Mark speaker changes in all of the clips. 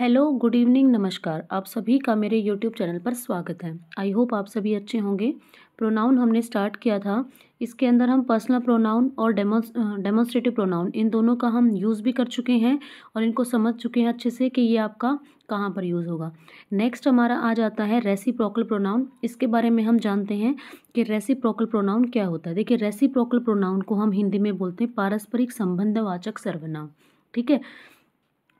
Speaker 1: hello good evening नमस्कार आप सभी का मेरे यूट्यूब चैनल पर स्वागत है आई होप आप सभी अच्छे होंगे प्रोनाउन हमने स्टार्ट किया था इसके अंदर हम पर्सनल प्रोनाउन और डेमोन्स्ट्रेटिव प्रोनाउन इन दोनों का हम यूज़ भी कर चुके हैं और इनको समझ चुके हैं अच्छे से कि ये आपका कहाँ पर यूज़ होगा नेक्स्ट हमारा आ जाता है प्रोकल प्रोनाउन इसके बारे में हम जानते हैं कि प्रोकल प्रोनाउन क्या होता है देखिए प्रोकल प्रोनाउन को हम हिंदी में बोलते हैं पारस्परिक संबंधवाचक सर्वनाम ठीक है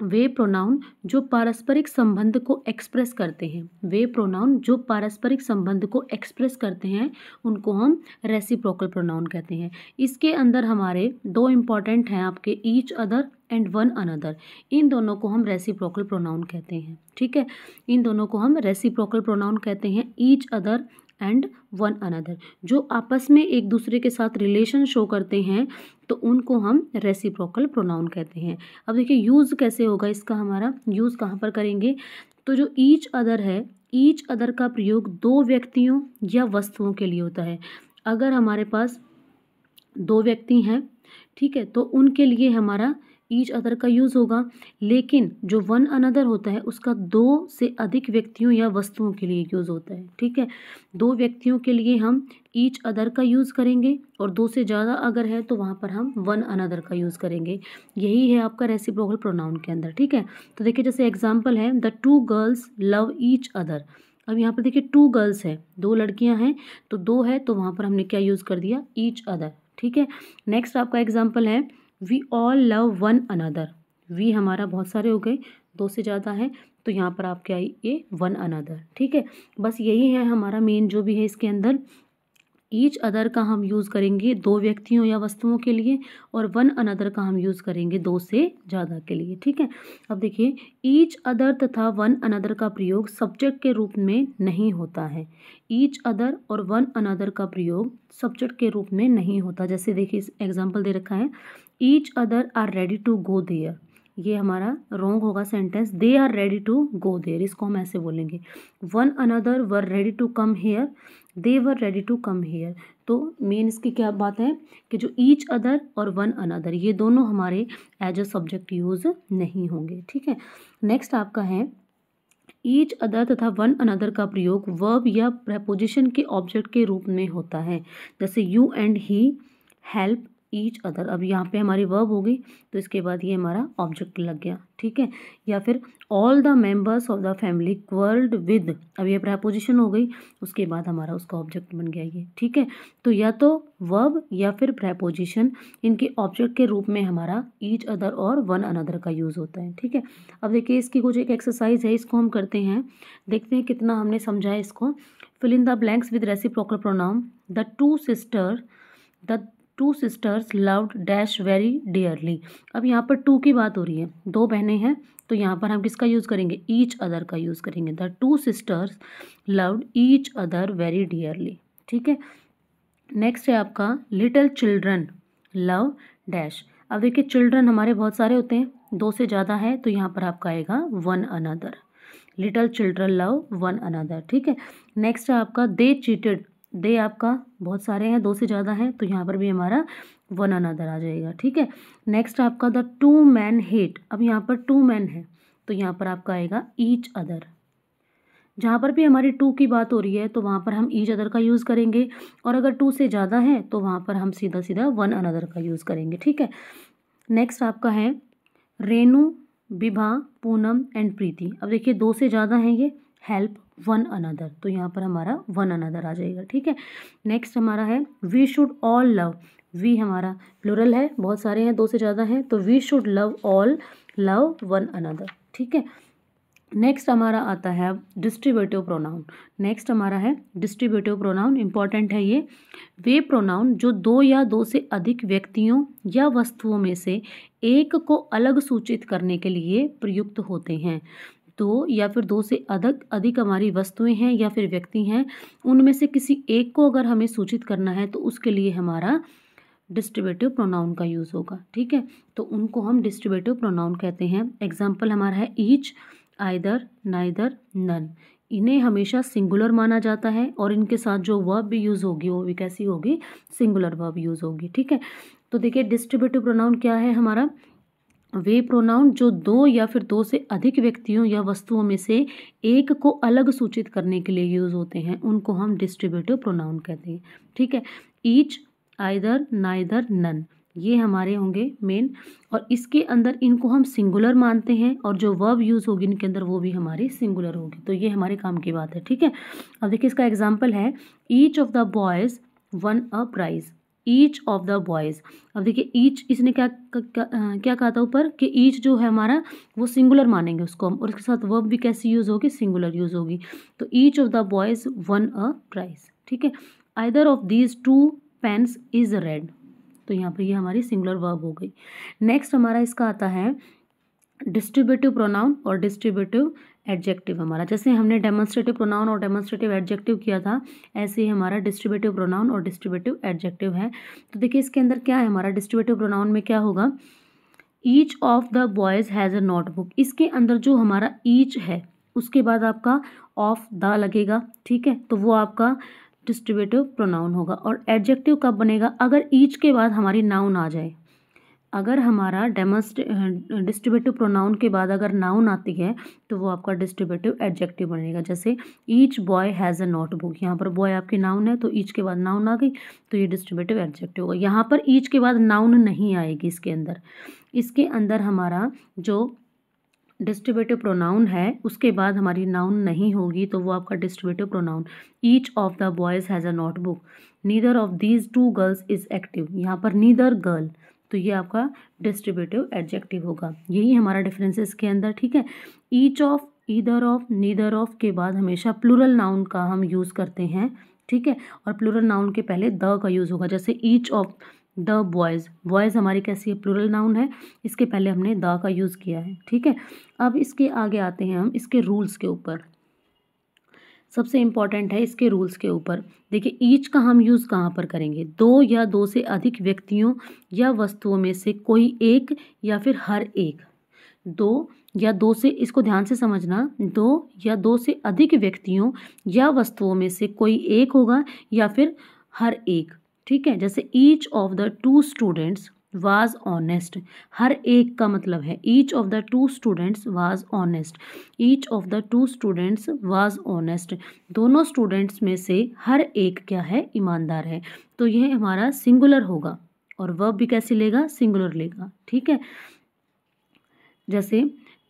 Speaker 1: वे प्रोनाउन जो पारस्परिक संबंध को एक्सप्रेस करते हैं वे प्रोनाउन जो पारस्परिक संबंध को एक्सप्रेस करते हैं उनको हम रेसिप्रोकल प्रोनाउन कहते हैं इसके अंदर हमारे दो इम्पॉर्टेंट हैं आपके each other and one another इन दोनों को हम रेसिप्रोकल प्रोनाउन कहते हैं ठीक है इन दोनों को हम रेसिप्रोकल प्रोनाउन कहते हैं each other and one another जो आपस में एक दूसरे के साथ रिलेशन शो करते हैं तो उनको हम रेसिप्रोकल प्रोनाउन कहते हैं अब देखिए यूज़ कैसे होगा इसका हमारा यूज़ कहाँ पर करेंगे तो जो ईच अदर है ईच अदर का प्रयोग दो व्यक्तियों या वस्तुओं के लिए होता है अगर हमारे पास दो व्यक्ति हैं ठीक है तो उनके लिए हमारा ईच अदर का यूज़ होगा लेकिन जो वन अनदर होता है उसका दो से अधिक व्यक्तियों या वस्तुओं के लिए यूज़ होता है ठीक है दो व्यक्तियों के लिए हम ईच अदर का यूज़ करेंगे और दो से ज़्यादा अगर है तो वहाँ पर हम वन अनदर का यूज़ करेंगे यही है आपका रेसिप्रोकल प्रोनाउन के अंदर ठीक है तो देखिए जैसे एग्जाम्पल है the two girls love each other अब यहाँ पर देखिए टू गर्ल्स है दो लड़कियाँ हैं तो दो है तो वहाँ पर हमने क्या यूज़ कर दिया ईच अदर ठीक है नेक्स्ट आपका एग्जाम्पल है we all love one another we हमारा बहुत सारे हो गए दो से ज़्यादा है तो यहाँ पर आपके आई ए वन अनदर ठीक है बस यही है हमारा मेन जो भी है इसके अंदर ईच अदर का हम यूज़ करेंगे दो व्यक्तियों या वस्तुओं के लिए और वन अनदर का हम यूज़ करेंगे दो से ज़्यादा के लिए ठीक है अब देखिए ईच अदर तथा वन अनदर का प्रयोग सब्जेक्ट के रूप में नहीं होता है ईच अदर और वन अनदर का प्रयोग सब्जेक्ट के रूप में नहीं होता जैसे देखिए एग्जाम्पल दे रखा है each other are ready to go there ये हमारा रॉन्ग होगा sentence they are ready to go there इसको हम ऐसे बोलेंगे one another were ready to come here they were ready to come here तो मेन इसकी क्या बात है कि जो ईच अदर और वन अनदर ये दोनों हमारे एज अ सब्जेक्ट यूज़ नहीं होंगे ठीक है नेक्स्ट आपका है ईच अदर तथा वन अनदर का प्रयोग वर्ब या प्रपोजिशन के ऑब्जेक्ट के रूप में होता है जैसे you and he help each other अब यहाँ पे हमारी वर्ब हो गई तो इसके बाद ये हमारा ऑब्जेक्ट लग गया ठीक है या फिर all the members of the family quarrelled with अब ये प्रपोजिशन हो गई उसके बाद हमारा उसका ऑब्जेक्ट बन गया ये ठीक है तो या तो वर्ब या फिर प्रपोजिशन इनके ऑब्जेक्ट के रूप में हमारा ईच अदर और वन अनदर का यूज़ होता है ठीक है अब देखिए इसकी कुछ एक एक्सरसाइज है इसको हम करते हैं देखते हैं कितना हमने समझा है इसको fill in the blanks with reciprocal pronoun the two sister the two sisters loved dash very dearly अब यहाँ पर टू की बात हो रही है दो बहनें हैं तो यहाँ पर हम किसका यूज़ करेंगे ईच अदर का यूज़ करेंगे the two sisters loved each other very dearly ठीक है नेक्स्ट है आपका लिटल चिल्ड्रन लव डैश अब देखिए चिल्ड्रन हमारे बहुत सारे होते हैं दो से ज़्यादा है तो यहाँ पर आपका आएगा one another little children love one another ठीक है नेक्स्ट है आपका दे चीटेड दे आपका बहुत सारे हैं दो से ज़्यादा हैं तो यहाँ पर भी हमारा वन अनदर आ जाएगा ठीक है नेक्स्ट आपका द टू मैन हेट अब यहाँ पर टू मैन है तो यहाँ पर आपका आएगा ईच अदर जहाँ पर भी हमारी टू की बात हो रही है तो वहाँ पर हम ईच अदर का यूज़ करेंगे और अगर टू से ज़्यादा है तो वहाँ पर हम सीधा सीधा वन अनदर का यूज़ करेंगे ठीक है नेक्स्ट आपका है रेनू विभा पूनम एंड प्रीति अब देखिए दो से ज़्यादा हैं ये हेल्प वन अनदर तो यहाँ पर हमारा वन अनदर आ जाएगा ठीक है नेक्स्ट हमारा है we should all love we हमारा प्लूरल है बहुत सारे हैं दो से ज़्यादा हैं तो we should love all love one another ठीक है नेक्स्ट हमारा आता है डिस्ट्रीब्यूटिव प्रोनाउन नेक्स्ट हमारा है डिस्ट्रीब्यूटिव प्रोनाउन इंपॉर्टेंट है ये वे प्रोनाउन जो दो या दो से अधिक व्यक्तियों या वस्तुओं में से एक को अलग सूचित करने के लिए प्रयुक्त होते हैं वस्तुओं या फिर दो से अधिक अधिक हमारी वस्तुएं हैं या फिर व्यक्ति हैं उनमें से किसी एक को अगर हमें सूचित करना है तो उसके लिए हमारा डिस्ट्रीब्यूटिव प्रोनाउन का यूज़ होगा ठीक है तो उनको हम डिस्ट्रीब्यूटिव प्रोनाउन कहते हैं एग्जाम्पल हमारा है ईच आइदर नाइदर नन इन्हें हमेशा सिंगुलर माना जाता है और इनके साथ जो वर्ब भी यूज़ होगी वो भी कैसी होगी सिंगुलर वर्ब यूज़ होगी ठीक है तो देखिए डिस्ट्रीब्यूटिव प्रोनाउन क्या है हमारा वे प्रोनाउन जो दो या फिर दो से अधिक व्यक्तियों या वस्तुओं में से एक को अलग सूचित करने के लिए यूज़ होते हैं उनको हम डिस्ट्रीब्यूटिव प्रोनाउन कहते हैं ठीक है ईच आइदर नाइदर नन ये हमारे होंगे मेन और इसके अंदर इनको हम सिंगुलर मानते हैं और जो वर्ब यूज़ होगी इनके अंदर वो भी हमारे सिंगुलर होगी तो ये हमारे काम की बात है ठीक है अब देखिए इसका एग्जाम्पल है each of the boys won a prize each of the boys अब देखिए ईच इसने क्या क्या, क्या कहा था ऊपर कि ईच जो है हमारा वो सिंगुलर मानेंगे उसको हम और उसके साथ वर्ब भी कैसी यूज़ होगी सिंगुलर यूज़ होगी तो each of the boys won a prize ठीक है either of these two pens is red तो यहाँ पर ये यह हमारी सिंगुलर वर्ब हो गई नेक्स्ट हमारा इसका आता है डिस्ट्रीब्यूटिव प्रोनाउन और डिस्ट्रीब्यूटिव एडजेक्टिव हमारा जैसे हमने डेमोन्स्ट्रेटिव प्रोनाउन और डेमोन्स्ट्रेटिव एडजेक्टिव किया था ऐसे ही हमारा डिस्ट्रीब्यूटिव प्रोनाउन और डिस्ट्रीब्यूटिव एडजेक्टिव है तो देखिए इसके अंदर क्या है हमारा डिस्ट्रीब्यूटिव प्रोनाउन में क्या होगा each of the boys has a notebook इसके अंदर जो हमारा ईच है उसके बाद आपका ऑफ द लगेगा ठीक है तो वो आपका डिस्ट्रीब्यूटिव प्रोनाउन होगा और एडजेक्टिव कब बनेगा अगर ईच के बाद हमारी नाउन आ जाए अगर हमारा डेमोस्ट डिस्ट्रीब्यूटिव प्रोनाउन के बाद अगर नाउन आती है तो वो आपका डिस्ट्रीब्यूटिव एडजेक्टिव बनेगा जैसे each boy has a notebook यहाँ पर बॉय आपकी नाउन है तो ईच के बाद नाउन आ गई तो ये डिस्ट्रीब्यूटिव एडजेक्टिव होगा यहाँ पर ईच के बाद नाउन नहीं आएगी इसके अंदर इसके अंदर हमारा जो डिस्ट्रीब्यूटिव प्रोनाउन है उसके बाद हमारी नाउन नहीं होगी तो वो आपका distributive pronoun each of the boys has a notebook neither of these two girls is active यहाँ पर नीदर गर्ल तो ये आपका डिस्ट्रीब्यूटिव एडजेक्टिव होगा यही हमारा डिफरेंसेस के अंदर ठीक है each of either of neither of के बाद हमेशा प्लूरल नाउन का हम यूज़ करते हैं ठीक है और प्लूरल नाउन के पहले द का यूज़ होगा जैसे each of the boys boys हमारी कैसी है प्लूरल नाउन है इसके पहले हमने द का यूज़ किया है ठीक है अब इसके आगे आते हैं हम इसके रूल्स के ऊपर सबसे इम्पॉर्टेंट है इसके रूल्स के ऊपर देखिए ईच का हम यूज़ कहाँ पर करेंगे दो या दो से अधिक व्यक्तियों या वस्तुओं में से कोई एक या फिर हर एक दो या दो से इसको ध्यान से समझना दो या दो से अधिक व्यक्तियों या वस्तुओं में से कोई एक होगा या फिर हर एक ठीक है जैसे each of the two students was honest हर एक का मतलब है each of the two students was honest each of the two students was honest दोनों स्टूडेंट्स में से हर एक क्या है ईमानदार है तो यह हमारा सिंगुलर होगा और वर्ब भी कैसे लेगा सिंगुलर लेगा ठीक है जैसे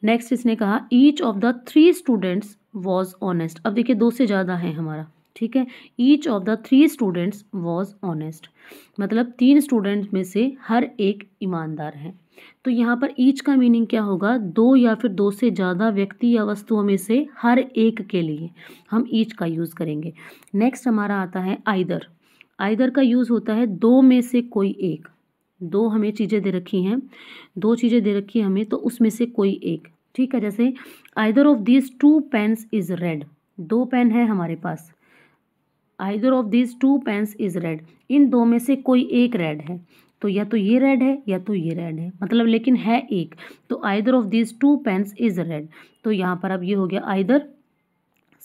Speaker 1: नेक्स्ट इसने कहा each of the three students was honest अब देखिए दो से ज़्यादा है हमारा ठीक है each of the three students was honest मतलब तीन स्टूडेंट्स में से हर एक ईमानदार है तो यहाँ पर ईच का मीनिंग क्या होगा दो या फिर दो से ज़्यादा व्यक्ति या वस्तुओं में से हर एक के लिए हम ईच का यूज़ करेंगे नेक्स्ट हमारा आता है आइदर आइदर का यूज़ होता है दो में से कोई एक दो हमें चीज़ें दे रखी हैं दो चीज़ें दे रखी हैं हमें तो उसमें से कोई एक ठीक है जैसे either of this two pens is red दो पेन है हमारे पास either of this two pens is red इन दो में से कोई एक रेड है तो या तो ये रेड है या तो ये रेड है मतलब लेकिन है एक तो either of this two pens is red तो यहाँ पर अब ये हो गया आइदर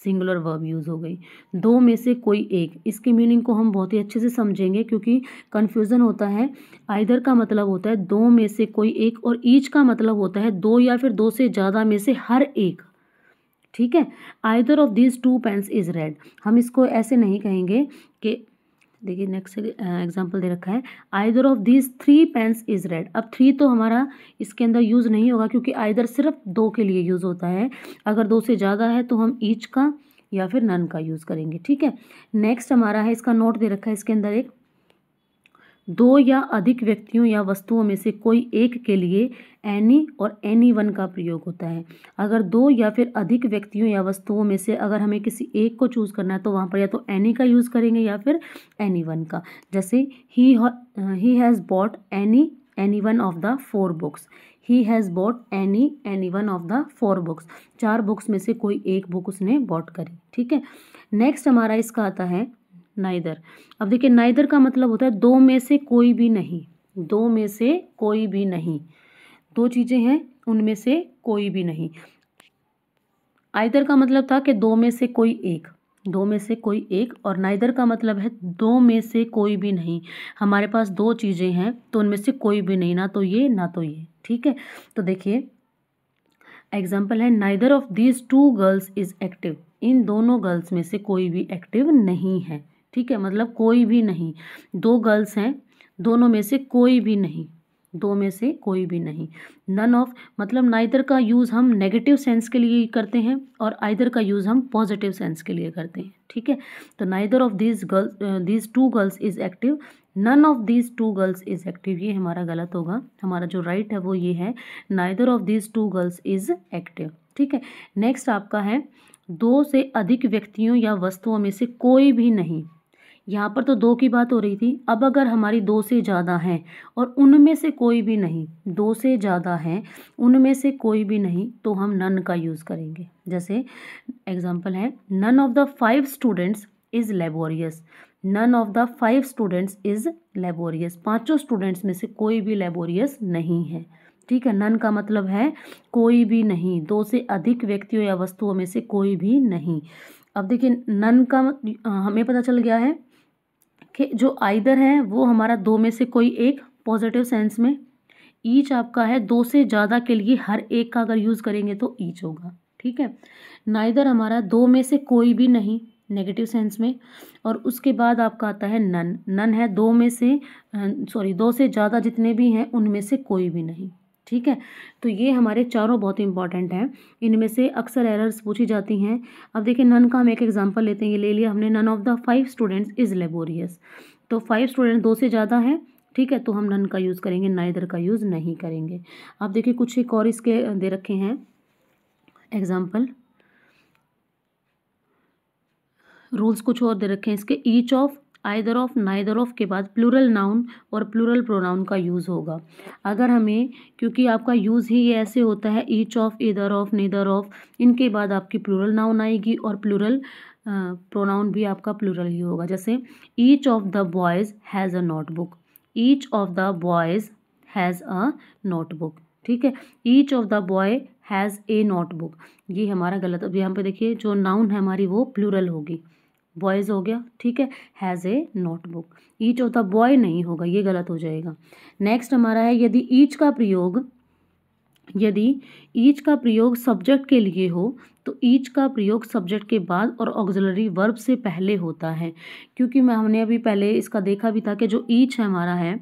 Speaker 1: सिंगुलर वर्ब यूज़ हो गई दो में से कोई एक इसकी मीनिंग को हम बहुत ही अच्छे से समझेंगे क्योंकि कन्फ्यूज़न होता है आइदर का मतलब होता है दो में से कोई एक और ईच का मतलब होता है दो या फिर दो से ज़्यादा में से हर एक ठीक है either of this two pens is red हम इसको ऐसे नहीं कहेंगे कि देखिए नेक्स्ट एग्जांपल दे रखा है either of this three pens is red अब थ्री तो हमारा इसके अंदर यूज़ नहीं होगा क्योंकि आइदर सिर्फ दो के लिए यूज़ होता है अगर दो से ज़्यादा है तो हम ईच का या फिर नन का यूज़ करेंगे ठीक है नेक्स्ट हमारा है इसका नोट दे रखा है इसके अंदर एक दो या अधिक व्यक्तियों या वस्तुओं में से कोई एक के लिए एनी और एनी वन का प्रयोग होता है अगर दो या फिर अधिक व्यक्तियों या वस्तुओं में से अगर हमें किसी एक को चूज़ करना है तो वहाँ पर या तो एनी का यूज़ करेंगे या फिर एनी वन का जैसे he he has bought any any one of the four books he has bought any any one of the four books चार बुक्स में से कोई एक बुक उसने बॉट करी ठीक है नेक्स्ट हमारा इसका आता है नाइदर अब देखिए नाइदर का मतलब होता है दो में से कोई भी नहीं दो में से कोई भी नहीं दो चीज़ें हैं उनमें से कोई भी नहीं आइदर का मतलब था कि दो में से कोई एक दो में से कोई एक और नाइदर का मतलब है दो में से कोई भी नहीं हमारे पास दो चीज़ें हैं तो उनमें से कोई भी नहीं ना तो ये ना तो ये ठीक है तो देखिए एग्जाम्पल है neither of these two girls is active इन दोनों गर्ल्स में से कोई भी एक्टिव नहीं है ठीक है मतलब कोई भी नहीं दो गर्ल्स हैं दोनों में से कोई भी नहीं दो में से कोई भी नहीं नन ऑफ मतलब नाइदर का यूज़ हम नेगेटिव सेंस के लिए करते हैं और आइदर का यूज़ हम पॉजिटिव सेंस के लिए करते हैं ठीक है तो neither of these girls these two girls is active none of these two girls is active ये हमारा गलत होगा हमारा जो राइट right है वो ये है neither of these two girls is active ठीक है नेक्स्ट आपका है दो से अधिक व्यक्तियों या वस्तुओं में से कोई भी नहीं यहाँ पर तो दो की बात हो रही थी अब अगर हमारी दो से ज़्यादा हैं और उनमें से कोई भी नहीं दो से ज़्यादा हैं उनमें से कोई भी नहीं तो हम नन का यूज़ करेंगे जैसे एग्जांपल है none of the five students is laborious none of the five students is laborious पाँचों स्टूडेंट्स में से कोई भी लेबोरियस नहीं है ठीक है नन का मतलब है कोई भी नहीं दो से अधिक व्यक्तियों या वस्तुओं में से कोई भी नहीं अब देखिए नन का हमें पता चल गया है कि जो आइदर है वो हमारा दो में से कोई एक पॉजिटिव सेंस में ईच आपका है दो से ज़्यादा के लिए हर एक का अगर यूज़ करेंगे तो ईच होगा ठीक है नाइदर हमारा दो में से कोई भी नहीं नेगेटिव सेंस में और उसके बाद आपका आता है नन नन है दो में से सॉरी दो से ज़्यादा जितने भी हैं उनमें से कोई भी नहीं ठीक है तो ये हमारे चारों बहुत इंपॉर्टेंट हैं इनमें से अक्सर एरर्स पूछी जाती हैं अब देखिए नन का हम एक एग्जांपल लेते हैं ये ले लिया हमने none of the five students is laborious तो फाइव स्टूडेंट दो से ज़्यादा है ठीक है तो हम नन का यूज़ करेंगे नाइदर का यूज़ नहीं करेंगे अब देखिए कुछ एक और इसके दे रखे हैं एग्ज़ाम्पल रूल्स कुछ और दे रखे हैं इसके each of either of neither of के बाद प्लूरल नाउन और प्लूरल प्रोनाउन का यूज़ होगा अगर हमें क्योंकि आपका यूज़ ही ऐसे होता है each of either of neither of इनके बाद आपकी प्लूरल नाउन आएगी और प्लूरल प्रोनाउन भी आपका प्लूरल ही होगा जैसे each of the boys has a notebook each of the boys has a notebook ठीक है each of the boy has a notebook ये हमारा गलत अब यहाँ पे देखिए जो नाउन है हमारी वो प्लूरल होगी बॉयज़ हो गया ठीक है हैज़ ए नोटबुक ईच होता बॉय नहीं होगा ये गलत हो जाएगा नेक्स्ट हमारा है यदि ईच का प्रयोग यदि ईच का प्रयोग सब्जेक्ट के लिए हो तो ईच का प्रयोग सब्जेक्ट के बाद और ऑग्जलरी वर्ब से पहले होता है क्योंकि मैं हमने अभी पहले इसका देखा भी था कि जो ईच हमारा है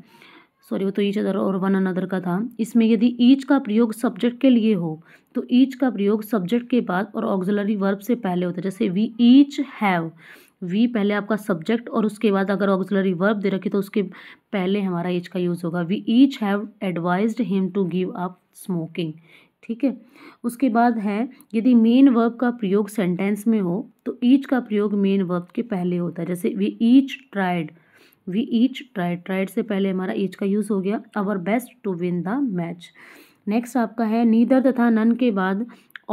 Speaker 1: सॉरी वो तो ईच अदर और वन अनदर का था इसमें यदि ईच का प्रयोग सब्जेक्ट के लिए हो तो ईच का प्रयोग सब्जेक्ट के बाद और ऑक्जिलरी वर्ब से पहले होता है जैसे वी ईच हैव वी पहले आपका सब्जेक्ट और उसके बाद अगर ऑग्जलरी वर्ब दे रखी तो उसके पहले हमारा ईच का यूज़ होगा we each have advise him to give up smoking ठीक है उसके बाद है यदि मेन वर्ब का प्रयोग सेंटेंस में हो तो ईच का प्रयोग मेन वर्ब के पहले होता है जैसे we each tried we each tried tried से पहले हमारा ईच का यूज़ हो गया our best to win the match next आपका है नीदर तथा नन के बाद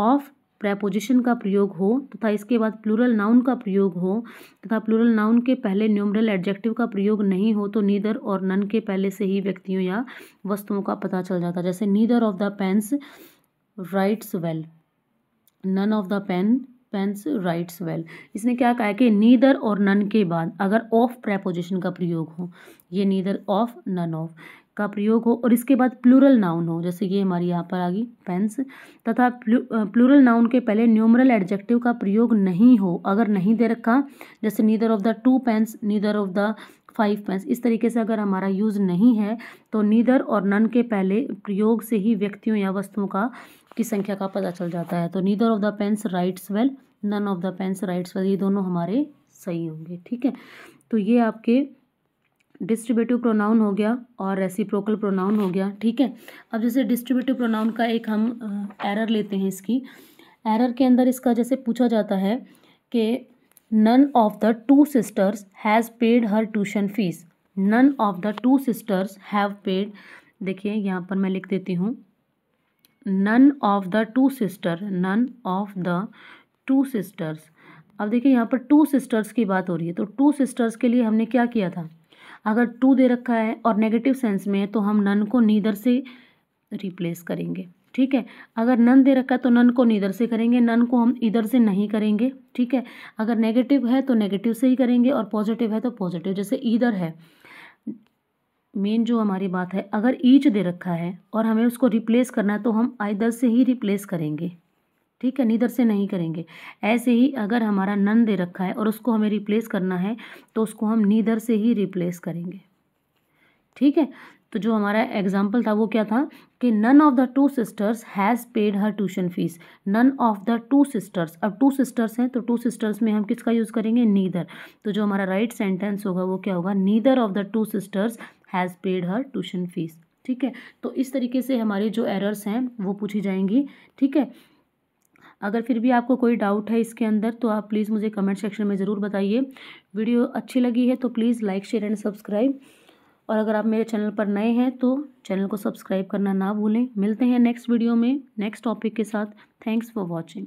Speaker 1: ऑफ प्रेपोजिशन का प्रयोग हो तथा इसके बाद प्लूरल नाउन का प्रयोग हो तथा प्लूरल नाउन के पहले न्यूमरल एडजेक्टिव का प्रयोग नहीं हो तो नीदर और नन के पहले से ही व्यक्तियों या वस्तुओं का पता चल जाता जैसे neither of the pens writes well none of the pen pens writes well इसने क्या कहा है कि नीदर और नन के बाद अगर ऑफ प्रेपोजिशन का प्रयोग हो ये नीदर ऑफ नन ऑफ का प्रयोग हो और इसके बाद प्लूरल नाउन हो जैसे ये हमारी यहाँ पर आ गई पेंस तथा प्लूरल नाउन के पहले न्यूमरल एडजेक्टिव का प्रयोग नहीं हो अगर नहीं दे रखा जैसे neither of the two pens neither of the five pens इस तरीके से अगर हमारा यूज़ नहीं है तो नीदर और नन के पहले प्रयोग से ही व्यक्तियों या वस्तुओं का की संख्या का पता चल जाता है तो neither of the pens writes well none of the pens writes well ये दोनों हमारे सही होंगे ठीक है तो ये आपके डिस्ट्रीब्यूटिव प्रोनाउन हो गया और रेसिप्रोकल प्रोनाउन हो गया ठीक है अब जैसे डिस्ट्रीब्यूटिव प्रोनाउन का एक हम एरर लेते हैं इसकी एरर के अंदर इसका जैसे पूछा जाता है कि none of the two sisters has paid her tuition fees none of the two sisters have paid देखिए यहाँ पर मैं लिख देती हूँ none of the two sister none of the two sisters अब देखिए यहाँ पर टू सिस्टर्स की बात हो रही है तो टू सिस्टर्स के लिए हमने क्या किया था अगर टू दे रखा है और नेगेटिव सेंस में है तो हम नन को नीदर से रिप्लेस करेंगे ठीक है अगर नन दे रखा है तो नन को नीदर से करेंगे नन को हम इधर से नहीं करेंगे ठीक है अगर नेगेटिव है तो नेगेटिव से ही करेंगे और पॉजिटिव है तो पॉजिटिव जैसे इधर है मेन जो हमारी बात है अगर ईच दे रखा है और हमें उसको रिप्लेस करना है तो हम आइदर से ही रिप्लेस करेंगे ठीक है नीदर से नहीं करेंगे ऐसे ही अगर हमारा नन दे रखा है और उसको हमें रिप्लेस करना है तो उसको हम नीदर से ही रिप्लेस करेंगे ठीक है तो जो हमारा एग्जाम्पल था वो क्या था कि none of the two sisters has paid her tuition fees none of the two sisters अब टू सिस्टर्स हैं तो टू सिस्टर्स में हम किसका यूज़ करेंगे नीदर तो जो हमारा राइट right सेंटेंस होगा वो क्या होगा neither of the two sisters has paid her tuition fees ठीक है तो इस तरीके से हमारे जो एरर्स हैं वो पूछी जाएंगी ठीक है अगर फिर भी आपको कोई डाउट है इसके अंदर तो आप प्लीज़ मुझे कमेंट सेक्शन में ज़रूर बताइए वीडियो अच्छी लगी है तो please like share and subscribe और अगर आप मेरे चैनल पर नए हैं तो चैनल को सब्सक्राइब करना ना भूलें मिलते हैं नेक्स्ट वीडियो में नेक्स्ट टॉपिक के साथ थैंक्स फॉर वॉचिंग